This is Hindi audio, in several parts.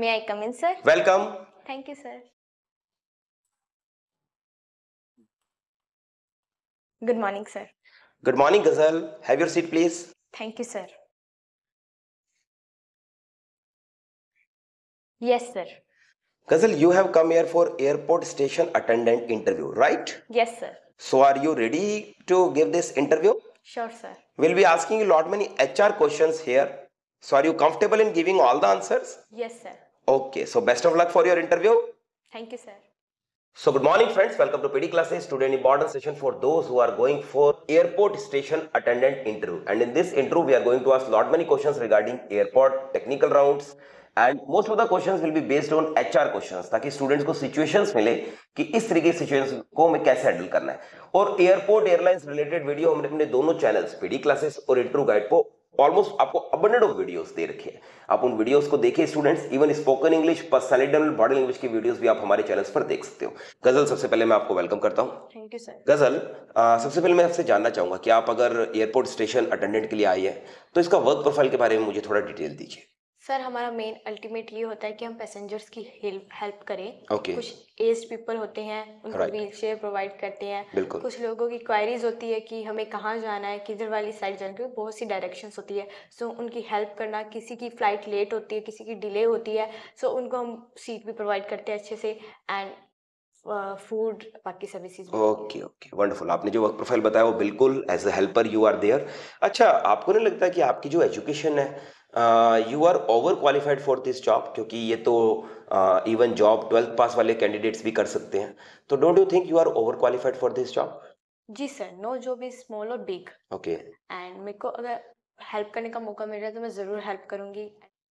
May I come in, sir? Welcome. Thank you, sir. Good morning, sir. Good morning, Ghazal. Have your seat, please. Thank you, sir. Yes, sir. Ghazal, you have come here for airport station attendant interview, right? Yes, sir. So are you ready to give this interview? Sure, sir. We'll be asking you lot many HR questions here. So are you comfortable in giving all the answers? Yes, sir. Okay so best of luck for your interview thank you sir so good morning friends welcome to PD classes student important session for those who are going for airport station attendant interview and in this interview we are going to ask lot many questions regarding airport technical rounds and most of the question will be based on H R ताकि स्टूडेंट्स को सिचुएशन मिले कि इस तरीके की सिचुएशन को हमें कैसे हैंडल करना है और एयरपोर्ट एयरलाइंस रिलेटेड वीडियो हमने अपने दोनों चैनल पीडी क्लासेस और इंटरव्यू गाइड को ऑलमोस्ट आपको अबंडेंट ऑफ वीडियोस दे रखे हैं आप उन वीडियोस को देखिए students even spoken English personality body language की वीडियोस भी आप हमारे चैनल पर देख सकते हो गजल सबसे पहले मैं आपको वेलकम करता हूँ गजल आ, सबसे पहले मैं आपसे जानना चाहूंगा कि आप अगर एयरपोर्ट स्टेशन अटेंडेंट के लिए आई है तो इसका वर्क प्रोफाइल के बारे में मुझे थोड़ा डिटेल दीजिए सर हमारा मेन अल्टीमेट ये होता है कि हम पैसेंजर्स की हेल्प करें okay. कुछ एज पीपल होते हैं उनको right. व्हील चेयर प्रोवाइड करते हैं कुछ लोगों की क्वायरीज होती है कि हमें कहाँ जाना है किधर वाली साइड जाना है बहुत सी डायरेक्शंस होती है सो so, उनकी हेल्प करना किसी की फ़्लाइट लेट होती है किसी की डिले होती है सो so, उनको हम सीट भी प्रोवाइड करते हैं अच्छे से एंड फूड बाकी सर्विसेज ओके ओके वंडरफुल आपने जो वर्क प्रोफाइल बताया वो बिल्कुल as a helper you are there अच्छा आपको नहीं लगता कि आपकी जो एजुकेशन है you are over qualified for this job क्योंकि ये तो इवन जॉब ट्वेल्थ पास वाले कैंडिडेट्स भी कर सकते हैं तो don't you think you are over qualified for this job जी सर नो जो भी स्मॉल और बिग ओके एंड मेरे को अगर हेल्प करने का मौका मिल रहा है तो मैं ज़रूर हेल्प करूंगी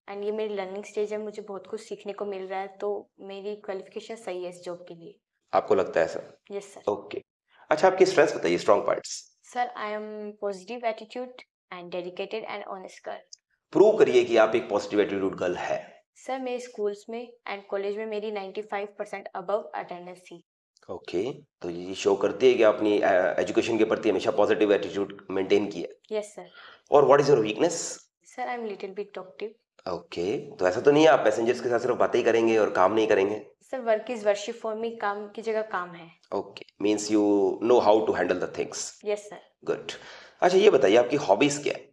एंड ये मेरी लर्निंग स्टेज है मुझे बहुत कुछ सीखने को मिल रहा है तो मेरी क्वालिफिकेशन सही है इस जॉब के लिए आपको लगता है सर यस सर ओके अच्छा आपकी स्ट्रेंथ बताइए strong points sir I am positive attitude and dedicated and honest girl prove करिए कि आप एक पॉजिटिव एटीट्यूड गर्ल है सर मेरे स्कूल्स में एंड कॉलेज में मेरी 95 परसेंट अबव अटेंडेंस थी ओके okay, तो ये शो करती है कि आपने एजुकेशन के प्रति हमेशा पॉजिटिव एटीट्यूड मेंटेन किया यस सर और what is your weakness sir I am little bit talkative okay तो ऐसा तो नहीं है आप पैसेंजर्स के साथ सिर्फ बातें ही करेंगे और काम नहीं करेंगे sir work is worship for me काम की जगह काम है okay means you know how to handle the things yes sir good अच्छा ये बताइए आपकी हॉबीज क्या है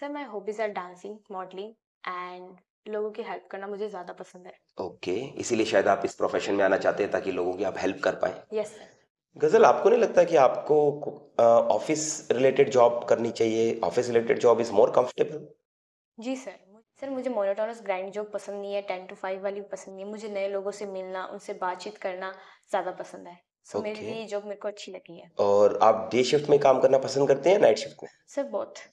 sir my hobbies are dancing modelling and लोगों की हेल्प करना मुझे ज्यादा पसंद है ओके okay. इसीलिए शायद आप इस प्रोफेशन में आना चाहते हैं ताकि लोगों की आप हेल्प कर पाए यस yes, सर गजल आपको नहीं लगता कि आपको ऑफिस रिलेटेड जॉब करनी चाहिए office related job is more comfortable जी सर सर मुझे मोनोटोनस ग्राइंड जॉब पसंद नहीं है टेन टू फाइव वाली पसंद नहीं है मुझे नए लोगों से मिलना उनसे बातचीत करना ज़्यादा पसंद है सो मेरे लिए जॉब मेरे को अच्छी लगी है और आप डे शिफ्ट में काम करना पसंद करते हैं नाइट शिफ्ट में सर बहुत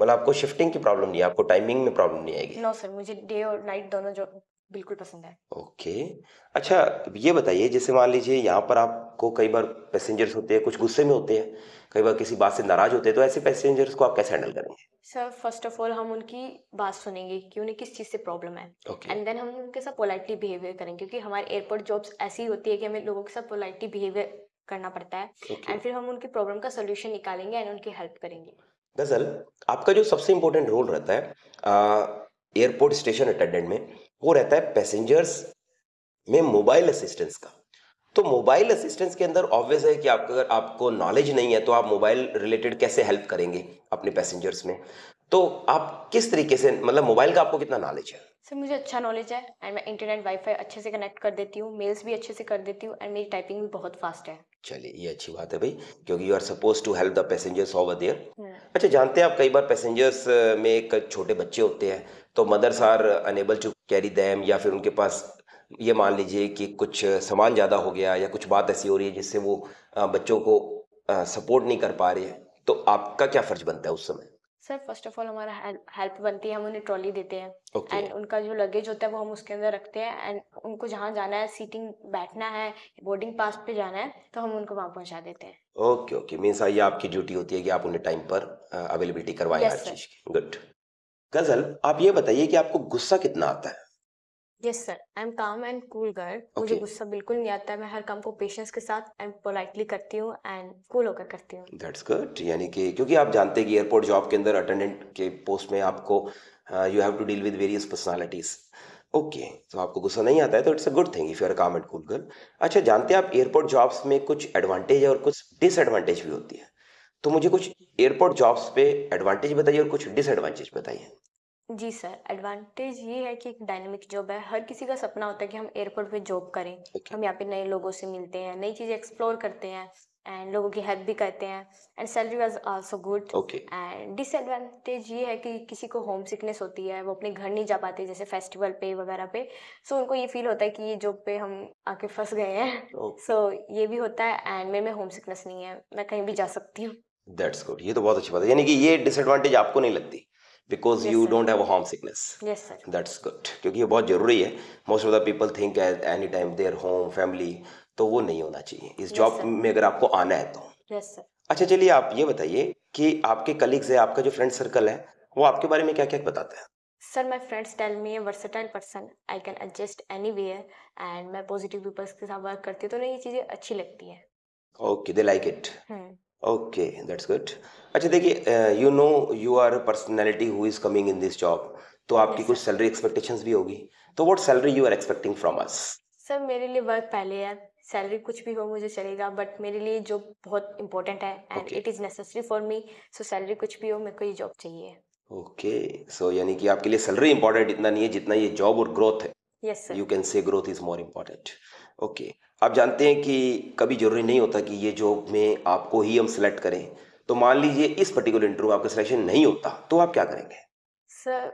मतलब आपको शिफ्टिंग की प्रॉब्लम नहीं है आपको टाइमिंग में प्रॉब्लम नहीं आएगी नो सर मुझे डे और नाइट दोनों जो बिल्कुल पसंद है ओके अच्छा ये बताइए जैसे मान लीजिए यहाँ पर आपको कई बार पैसेंजर्स होते हैं कुछ गुस्से में होते हैं कई बार किसी बात से नाराज होते हैं तो ऐसे पैसेंजर्स को आप कैसे हैंडल करेंगे सर फर्स्ट ऑफ ऑल हम उनकी बात सुनेंगे कि उन्हें किस चीज़ से प्रॉब्लम है एंड देन हम उनके साथ पोलाइटली बिहेवियर करेंगे क्योंकि हमारे एयरपोर्ट जॉब्स ऐसी होती है कि हमें लोगों के साथ पोलाइटली बिहेवियर करना पड़ता है एंड okay. फिर हम उनकी प्रॉब्लम का सोल्यूशन निकालेंगे एंड उनकी हेल्प करेंगे गजल आपका जो सबसे इम्पोर्टेंट रोल रहता है एयरपोर्ट स्टेशन अटेंडेंट में वो रहता है पैसेंजर्स में मोबाइल असिस्टेंस का तो मोबाइल असिस्टेंस के अंदर ऑब्वियस है कि आपका अगर आपको नॉलेज नहीं है तो आप मोबाइल रिलेटेड कैसे हेल्प करेंगे अपने पैसेंजर्स में तो आप किस तरीके से मतलब मोबाइल का आपको कितना नॉलेज है सर मुझे अच्छा नॉलेज है एंड मैं इंटरनेट वाईफाई अच्छे से कनेक्ट कर देती हूँ मेल्स भी अच्छे से कर देती हूँ एंड मेरी टाइपिंग भी बहुत फास्ट है चलिए ये अच्छी बात है भाई क्योंकि you are suppose to help the passengers over there अच्छा जानते हैं आप कई बार पैसेंजर्स में एक छोटे बच्चे होते हैं तो mothers are unable to carry them या फिर उनके पास ये मान लीजिए कि कुछ सामान ज़्यादा हो गया या कुछ बात ऐसी हो रही है जिससे वो बच्चों को सपोर्ट नहीं कर पा रहे हैं तो आपका क्या फर्ज बनता है उस समय सर फर्स्ट ऑफ ऑल हमारा हेल्प बनती है हम उन्हें ट्रॉली देते हैं एंड okay. उनका जो लगेज होता है वो हम उसके अंदर रखते हैं एंड उनको जहाँ जाना है सीटिंग बैठना है बोर्डिंग पास पे जाना है तो हम उनको वहाँ पहुँचा देते हैं ओके ओके मीन्स ये आपकी ड्यूटी होती है कि आप उन्हें टाइम पर अवेलेबिलिटी करवाएं yes, हर चीज की गुड गजल आप ये बताइए कि आपको गुस्सा कितना आता है yes sir I am calm and cool girl मुझे गुस्सा बिल्कुल नहीं आता है मैं हर काम को पेशेंस के साथ एंड पोलाइटली करती हूँ एंड कूल होकर करती हूँ दैट्स गुड यानी कि क्योंकि आप जानते हैं कि एयरपोर्ट जॉब के अंदर अटेंडेंट के पोस्ट में आपको you have to deal with various personalities okay तो आपको गुस्सा नहीं आता है तो it's a good thing if you are calm and cool girl अच्छा जानते हैं आप एयरपोर्ट जॉब्स में कुछ एडवांटेज और कुछ डिसएडवांटेज भी होती है तो मुझे कुछ एयरपोर्ट जॉब्स पे एडवांटेज बताइए और कुछ डिसएडवांटेज बताइए जी सर एडवांटेज ये है कि एक डायनेमिक जॉब है हर किसी का सपना होता है कि हम एयरपोर्ट पे जॉब करें okay. हम यहाँ पे नए लोगों से मिलते हैं नई चीज़ें एक्सप्लोर करते हैं एंड लोगों की हेल्प भी करते हैं and salary was also good and disadvantage ये है कि किसी को होम सिकनेस होती है वो अपने घर नहीं जा पाते जैसे फेस्टिवल पे वगैरह पे सो so, उनको ये फील होता है कि ये जॉब पे हम आके फंस गए हैं सो okay. so, ये भी होता है एंड मेरे में होम सिकनेस नहीं है मैं कहीं भी जा सकती हूँ दैट्स गुड ये तो बहुत अच्छी बात है यानी कि ये डिसएडवांटेज आपको नहीं लगती because you don't have home sickness that's good क्योंकि ये बहुत जरूरी है most of the people think at any time their home family तो वो नहीं होना चाहिए इस जॉब yes, में अगर आपको आना है तो yes, अच्छा चलिए आप ये बताइए कि आपके कलीग्स है आपका जो फ्रेंड सर्कल है वो आपके बारे में क्या क्या बताते हैं sir my friends tell me a versatile person I can adjust any way and मैं पॉजिटिव पीपल्स के साथ वर्क करती हूँ तो ना ये चीज़ें अच्छी लगती हैं okay they like it okay that's good अच्छा देखिए you know you are a personality who is coming in this job तो आपकी कुछ सैलरी एक्सपेक्टेशंस भी होगी तो what salary you are expecting from us sir मेरे लिए वर्क पहले है सैलरी कुछ भी हो मुझे चलेगा बट मेरे लिए जो बहुत इंपॉर्टेंट है and it is necessary for me so salary कुछ भी हो मेरे को ये जॉब चाहिए ओके सो यानी कि आपके लिए सैलरी इंपॉर्टेंट इतना नहीं है जितना ये जॉब और ग्रोथ है yes, you can say growth is more important. Okay. आप जानते हैं कि कभी जरूरी नहीं होता कि ये जॉब में आपको ही हम सिलेक्ट करें तो मान लीजिए इस पर्टिकुलर इंटरव्यू आपका सिलेक्शन नहीं होता तो आप क्या करेंगे sir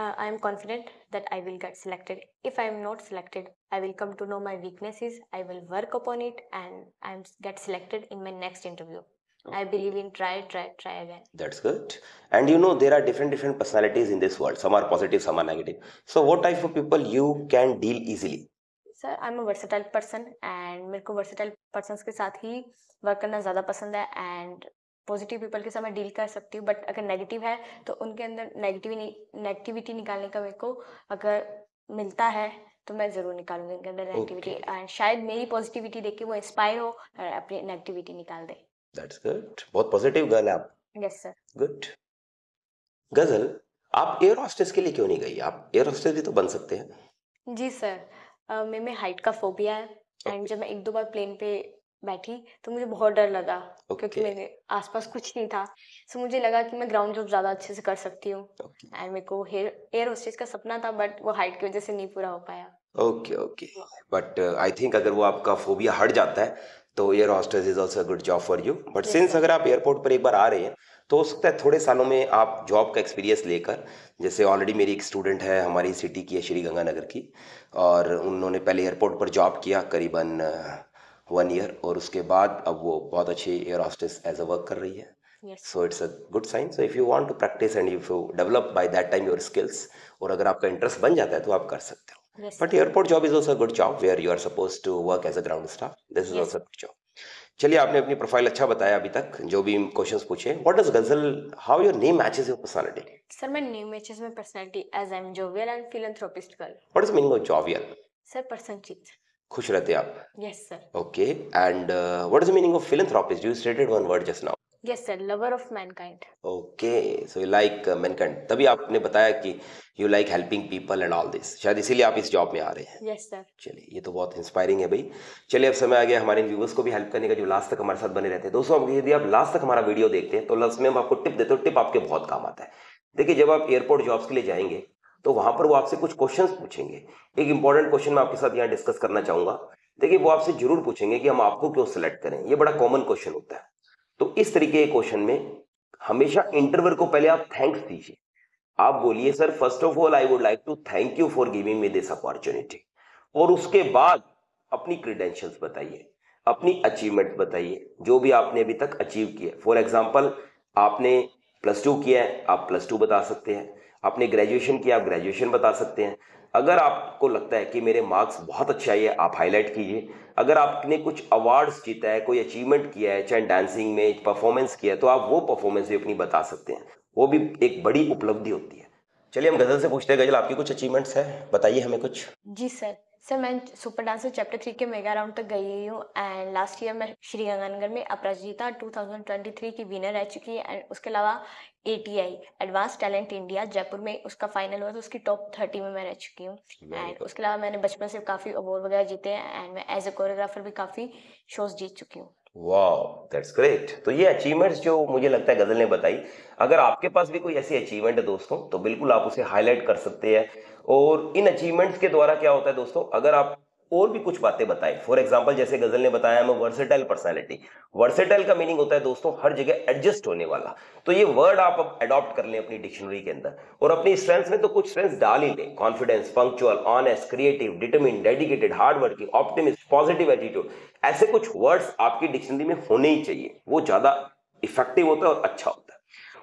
I am confident that I will get selected if I am not selected I will come to know my weaknesses I will work upon it and I am get selected in my next interview Okay. I believe in try, try, try again. That's good. And you know there are different different personalities in this world. Some are positive, some are negative. So what type of people you can deal easily? Sir, I'm a versatile person and and मेरे को वर्सेटाइल पर्सन के साथ ही work करना ज़्यादा पसंद है and positive people के साथ मैं deal कर सकती हूँ but अगर negative है तो उनके अंदर negative negativity निकालने का मेरे को अगर मिलता है तो मैं ज़रूर निकालूंगी उनके अंदर नेगेटिविटी एंड शायद मेरी पॉजिटिविटी देख के वो इंस्पायर हो और अपनी नेगेटिविटी निकाल दे दैट्स गुड बहुत पॉजिटिव गर्ल है आप यस सर गुड गजल आप एयर हॉस्टेस के लिए क्यों नहीं गई आप एयर हॉस्टेस भी तो बन सकते हैं जी सर uh, मेरे में हाइट का फोबिया है एंड okay. जब मैं एक दो बार प्लेन पे बैठी तो मुझे बहुत डर लगा okay. क्योंकि मेरे आसपास कुछ नहीं था सो so, मुझे लगा कि मैं ग्राउंड जॉब ज़्यादा अच्छे से कर सकती हूँ एंड okay. मेरे को एयर होस्टेज का सपना था बट वो हाइट की वजह से नहीं पूरा हो पाया okay okay but I think अगर वो आपका फोबिया हट जाता है तो air hostess is also good job for you but since अगर आप एयरपोर्ट पर एक बार आ रहे हैं तो हो सकता है थोड़े सालों में आप जॉब का एक्सपीरियंस लेकर जैसे ऑलरेडी मेरी एक स्टूडेंट है हमारी सिटी की है श्री गंगानगर की और उन्होंने पहले एयरपोर्ट पर जॉब किया करीबन वन uh, ईयर और उसके बाद अब वो बहुत अच्छी air hostess as a work कर रही है so it's a good sign so if you want to practice and if you develop by that time your skills और अगर आपका इंटरेस्ट बन जाता है तो आप कर सकते हो Yes, but sir. airport job is also a good job where you are supposed to work as a ground staff. This is yes. also a good job. चलिए आपने अपनी प्रोफाइल अच्छा बताया अभी तक जो भी क्वेश्चंस पूछे what does Ghazal how your name matches your personality sir my name matches my personality as I am jovial and philanthropist girl what is meaning of jovial sir प्रसन्नचित खुश रहते आप yes sir okay and what is meaning of philanthropist you stated one word just now yes sir lover of mankind okay so you like mankind तभी आपने बताया कि you like helping people and all this शायद इसीलिए आप इस जॉब में आ रहे हैं यस सर चलिए ये तो बहुत इंस्पायरिंग है भाई चलिए अब समय आ गया हमारे व्यूवर्स को भी हेल्प करने का जो लास्ट तक हमारे साथ बने रहते हैं दोस्तों यदि आप लास्ट तक हमारा वीडियो देखते हैं तो लास्ट में हम आपको टिप देते हैं टिप आपके बहुत काम आता है देखिए जब आप एयरपोर्ट जॉब्स के लिए जाएंगे तो वहां पर वो आपसे कुछ क्वेश्चन पूछेंगे एक इंपॉर्टेंट क्वेश्चन मैं आपके साथ यहाँ डिस्कस करना चाहूंगा देखिए वो आपसे जरूर पूछेंगे कि हम आपको क्यों सिलेक्ट करें ये बड़ा कॉमन क्वेश्चन होता है तो इस तरीके के क्वेश्चन में हमेशा इंटरवर को पहले आप थैंक्स दीजिए आप बोलिए sir first of all I would like to thank you for giving me this opportunity और उसके बाद अपनी क्रीडेंशियल बताइए अपनी अचीवमेंट बताइए जो भी आपने अभी तक अचीव किया फॉर एग्जाम्पल आपने प्लस टू किया है आप प्लस टू बता सकते हैं आपने ग्रेजुएशन किया आप ग्रेजुएशन बता सकते हैं अगर आपको लगता है कि मेरे मार्क्स बहुत अच्छे आए आप हाईलाइट कीजिए अगर आपने कुछ अवार्ड्स जीता है कोई अचीवमेंट किया है चाहे डांसिंग में परफॉर्मेंस किया है तो आप वो परफॉर्मेंस भी अपनी बता सकते हैं वो भी एक बड़ी उपलब्धि होती है चलिए हम गजल से पूछते हैं गजल आपकी कुछ अचीवमेंट्स है बताइए हमें कुछ जी सर सर मैं सुपर डांसर चैप्टर थ्री के मेगा राउंड तक गई हूँ एंड लास्ट ईयर मैं श्रीगंगानगर में अपराजिता 2023 की विनर रह चुकी है एंड उसके अलावा A T I advance talent India Jaipur में उसका फाइनल हुआ तो उसकी टॉप थर्टी में मैं रह चुकी हूँ एंड उसके अलावा मैंने बचपन से काफ़ी अवार्ड वगैरह जीते हैं एंड मैं एज ए कोरियोग्राफर भी काफ़ी शोज जीत चुकी हूँ वाओ दैट्स ग्रेट तो ये अचीवमेंट्स जो मुझे लगता है गजल ने बताई अगर आपके पास भी कोई ऐसी अचीवमेंट है दोस्तों तो बिल्कुल आप उसे हाईलाइट कर सकते हैं और इन अचीवमेंट्स के द्वारा क्या होता है दोस्तों अगर आप और भी कुछ बातें बताई फॉर एग्जाम्पल जैसे गजल ने बताया मैं वर्सेटाइल पर्सनैलिटी वर्सेटाइल का मीनिंग होता है दोस्तों हर जगह एडजस्ट होने वाला तो ये वर्ड आप अब अडॉप्ट कर लें अपनी डिक्शनरी के अंदर और अपनी स्ट्रेंथ में तो कुछ स्ट्रेंथ डाल ही लें confidence punctual honest creative determine dedicated hardworking optimist positive attitude ऐसे कुछ वर्ड्स आपकी डिक्शनरी में होने ही चाहिए वो ज्यादा इफेक्टिव होता है और अच्छा होता है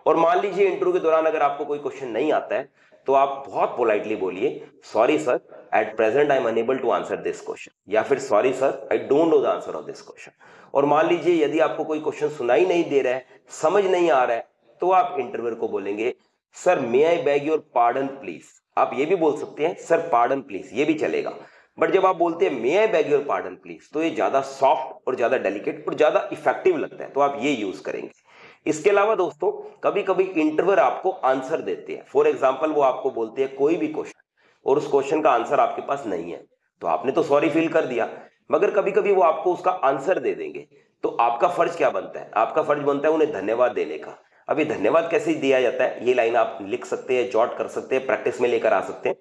और मान लीजिए इंटरव्यू के दौरान अगर आपको कोई क्वेश्चन नहीं आता है तो आप बहुत पोलाइटली बोलिए sorry sir at present I am unable to answer this question या फिर sorry sir I don't know the answer of this question और मान लीजिए यदि आपको कोई क्वेश्चन सुनाई नहीं दे रहा है समझ नहीं आ रहा है तो आप इंटरव्यूर को बोलेंगे sir may I beg your pardon please आप ये भी बोल सकते हैं सर पार्डन प्लीज ये भी चलेगा बट जब आप बोलते हैं may I beg your pardon please तो ये ज्यादा सॉफ्ट और ज्यादा डेलिकेट और ज्यादा इफेक्टिव लगता है तो आप ये यूज करेंगे इसके अलावा दोस्तों कभी कभी इंटरव्यूअर आपको आंसर देते हैं फॉर एग्जाम्पल वो आपको बोलते हैं कोई भी क्वेश्चन और उस क्वेश्चन का आंसर आपके पास नहीं है तो आपने तो सॉरी फील कर दिया मगर कभी कभी वो आपको उसका आंसर दे देंगे तो आपका फर्ज क्या बनता है आपका फर्ज बनता है उन्हें धन्यवाद देने का अभी धन्यवाद कैसे दिया जाता है ये लाइन आप लिख सकते हैं जॉट कर सकते हैं प्रैक्टिस में लेकर आ सकते हैं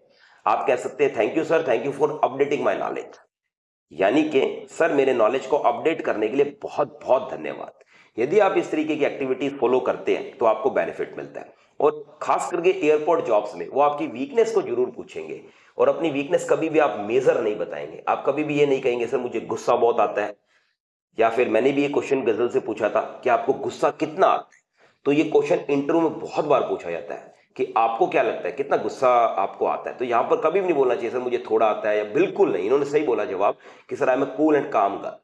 आप कह सकते हैं thank you sir thank you for updating my knowledge यानी कि सर मेरे नॉलेज को अपडेट करने के लिए बहुत बहुत धन्यवाद यदि आप इस तरीके की एक्टिविटीज फॉलो करते हैं तो आपको बेनिफिट मिलता है और खास करके एयरपोर्ट जॉब्स में वो आपकी वीकनेस को जरूर पूछेंगे और अपनी वीकनेस कभी भी आप मेजर नहीं बताएंगे आप कभी भी ये नहीं कहेंगे सर मुझे गुस्सा बहुत आता है या फिर मैंने भी ये क्वेश्चन गजल से पूछा था कि आपको गुस्सा कितना आता है तो ये क्वेश्चन इंटरव्यू में बहुत बार पूछा जाता है कि आपको क्या लगता है कितना गुस्सा आपको आता है तो यहाँ पर कभी भी नहीं बोलना चाहिए सर मुझे थोड़ा आता है या बिल्कुल नहीं इन्होंने सही बोला जवाब कि सर आई मैं कूल एंड काम का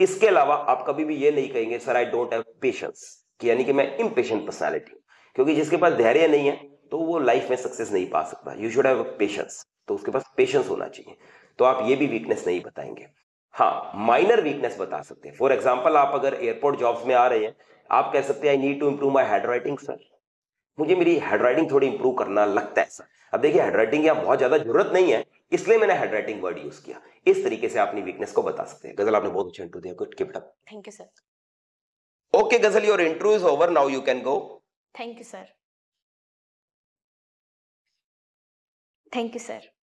इसके अलावा आप कभी भी ये नहीं कहेंगे sir I don't have patience यानी कि मैं इम्पेशेंट पर्सनैलिटी हूं क्योंकि जिसके पास धैर्य नहीं है तो वो लाइफ में सक्सेस नहीं पा सकता यू शुड हैव पेशेंस तो उसके पास पेशेंस होना चाहिए तो आप ये भी वीकनेस नहीं बताएंगे हाँ माइनर वीकनेस बता सकते हैं फॉर एग्जाम्पल आप अगर एयरपोर्ट जॉब्स में आ रहे हैं आप कह सकते हैं I need to improve my handwriting sir मुझे मेरी हेडराइटिंग थोड़ी इंप्रूव करना लगता है ऐसा अब देखिए हेडराइटिंग की बहुत ज्यादा जरूरत नहीं है इसलिए मैंने हेडराइटिंग वर्ड यूज किया इस तरीके से अपनी वीकनेस को बता सकते हैं गजल आपने बहुत अच्छा इंटरव्यू दिया good keep up thank you sir okay Ghazal your interview is over now you can go thank you sir thank you sir